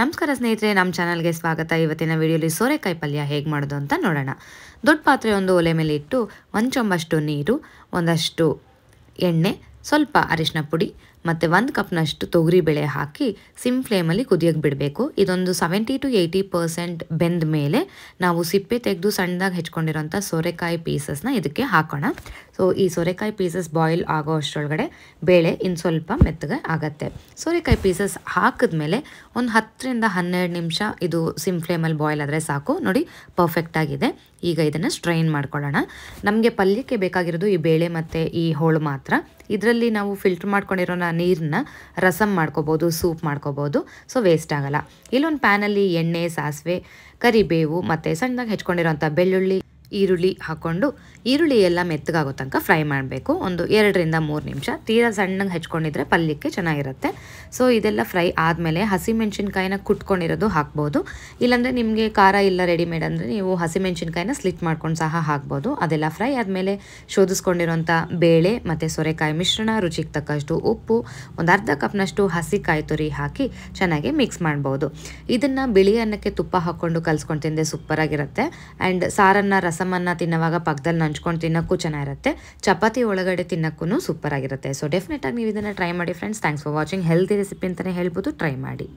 ನಮಸ್ಕಾರ ಸ್ನೇಹಿತರೆ ನಮ್ಮ ಚಾನಲ್ಗೆ ಸ್ವಾಗತ ಇವತ್ತಿನ ವಿಡಿಯೋಲಿ ಸೋರೆಕಾಯಿ ಪಲ್ಯ ಹೇಗೆ ಮಾಡೋದು ಅಂತ ನೋಡೋಣ ದೊಡ್ಡ ಪಾತ್ರೆ ಒಂದು ಒಲೆ ಮೇಲೆ ಇಟ್ಟು ಒಂದು ಚೊಂಬಷ್ಟು ನೀರು ಒಂದಷ್ಟು ಎಣ್ಣೆ ಸ್ವಲ್ಪ ಅರಿಶಿನ ಪುಡಿ ಮತ್ತು ಒಂದು ಕಪ್ನಷ್ಟು ತೊಗರಿ ಬೇಳೆ ಹಾಕಿ ಸಿಮ್ ಫ್ಲೇಮಲ್ಲಿ ಕುದಿಯೋಕೆ ಬಿಡಬೇಕು ಇದೊಂದು ಸೆವೆಂಟಿ ಟು ಏಯ್ಟಿ ಪರ್ಸೆಂಟ್ ಬೆಂದ ಮೇಲೆ ನಾವು ಸಿಪ್ಪೆ ತೆಗೆದು ಸಣ್ಣದಾಗಿ ಹೆಚ್ಕೊಂಡಿರೋಂಥ ಸೋರೆಕಾಯಿ ಪೀಸಸ್ನ ಇದಕ್ಕೆ ಹಾಕೋಣ ಸೊ ಈ ಸೋರೆಕಾಯಿ ಪೀಸಸ್ ಬಾಯ್ಲ್ ಆಗೋ ಅಷ್ಟರೊಳಗಡೆ ಬೇಳೆ ಇನ್ನು ಸ್ವಲ್ಪ ಮೆತ್ತಗೆ ಆಗುತ್ತೆ ಸೋರೆಕಾಯಿ ಪೀಸಸ್ ಹಾಕಿದ್ಮೇಲೆ ಒಂದು ಹತ್ತರಿಂದ ಹನ್ನೆರಡು ನಿಮಿಷ ಇದು ಸಿಮ್ ಫ್ಲೇಮಲ್ಲಿ ಬಾಯ್ಲ್ ಆದರೆ ಸಾಕು ನೋಡಿ ಪರ್ಫೆಕ್ಟಾಗಿದೆ ಈಗ ಇದನ್ನು ಸ್ಟ್ರೈನ್ ಮಾಡ್ಕೊಳ್ಳೋಣ ನಮಗೆ ಪಲ್ಯಕ್ಕೆ ಬೇಕಾಗಿರೋದು ಈ ಬೇಳೆ ಮತ್ತು ಈ ಹೋಳು ಮಾತ್ರ ಇದರಲ್ಲಿ ನಾವು ಫಿಲ್ಟರ್ ಮಾಡ್ಕೊಂಡಿರೋ ನೀರನ್ನ ರಸಮ್ ಮಾಡ್ಕೋಬೋದು ಸೂಪ್ ಮಾಡ್ಕೋಬೋದು ಸೊ ವೇಸ್ಟ್ ಆಗೋಲ್ಲ ಇಲ್ಲೊಂದು ಪ್ಯಾನಲ್ಲಿ ಎಣ್ಣೆ ಸಾಸಿವೆ ಕರಿಬೇವು ಮತ್ತು ಸಣ್ಣದಾಗಿ ಹೆಚ್ಕೊಂಡಿರೋಂಥ ಬೆಳ್ಳುಳ್ಳಿ ಈರುಳ್ಳಿ ಹಾಕ್ಕೊಂಡು ಈರುಳ್ಳಿ ಎಲ್ಲ ಮೆತ್ತಗಾಗೋ ತನಕ ಫ್ರೈ ಮಾಡಬೇಕು ಒಂದು ಎರಡರಿಂದ ಮೂರು ನಿಮಿಷ ತೀರಾ ಸಣ್ಣಗೆ ಹೆಚ್ಕೊಂಡಿದ್ರೆ ಪಲ್ಯಕ್ಕೆ ಚೆನ್ನಾಗಿರುತ್ತೆ ಸೊ ಇದೆಲ್ಲ ಫ್ರೈ ಆದಮೇಲೆ ಹಸಿಮೆಣ್ಸಿನ್ಕಾಯಿನ ಕುಟ್ಕೊಂಡಿರೋದು ಹಾಕ್ಬೋದು ಇಲ್ಲಾಂದರೆ ನಿಮಗೆ ಖಾರ ಇಲ್ಲ ರೆಡಿಮೇಡ್ ಅಂದರೆ ನೀವು ಹಸಿಮೆಣ್ಸಿನ್ಕಾಯಿನ ಸ್ಲಿಟ್ ಮಾಡ್ಕೊಂಡು ಸಹ ಹಾಕ್ಬೋದು ಅದೆಲ್ಲ ಫ್ರೈ ಆದಮೇಲೆ ಶೋಧಿಸ್ಕೊಂಡಿರೋಂಥ ಬೇಳೆ ಮತ್ತು ಸೊರೆಕಾಯಿ ಮಿಶ್ರಣ ರುಚಿಗೆ ತಕ್ಕಷ್ಟು ಉಪ್ಪು ಒಂದು ಅರ್ಧ ಕಪ್ನಷ್ಟು ಹಸಿ ಕಾಯಿ ತುರಿ ಹಾಕಿ ಚೆನ್ನಾಗಿ ಮಿಕ್ಸ್ ಮಾಡ್ಬೋದು ಇದನ್ನು ಬಿಳಿ ಅನ್ನಕ್ಕೆ ತುಪ್ಪ ಹಾಕ್ಕೊಂಡು ಕಲ್ಸ್ಕೊಂಡು ತಿಂದೆ ಸೂಪರಾಗಿರುತ್ತೆ ಆ್ಯಂಡ್ ಸಾರನ್ನು ರಸ ರಸಮನ್ನ ತಿನ್ನೋವಾಗ ಪಕ್ಕದಲ್ಲಿ ನಂಚ್ಕೊಂಡು ತಿನ್ನೋಕ್ಕೂ ಚೆನ್ನಾಗಿರುತ್ತೆ ಚಪಾತಿ ಒಳಗಡೆ ತಿನ್ನೋಕ್ಕೂ ಸೂಪರ್ ಆಗಿರುತ್ತೆ ಸೊ ಆಗಿ ನೀವು ಇದನ್ನು ಟ್ರೈ ಮಾಡಿ friends thanks for watching healthy recipe ಅಂತಲೇ ಹೇಳ್ಬೋದು ಟ್ರೈ ಮಾಡಿ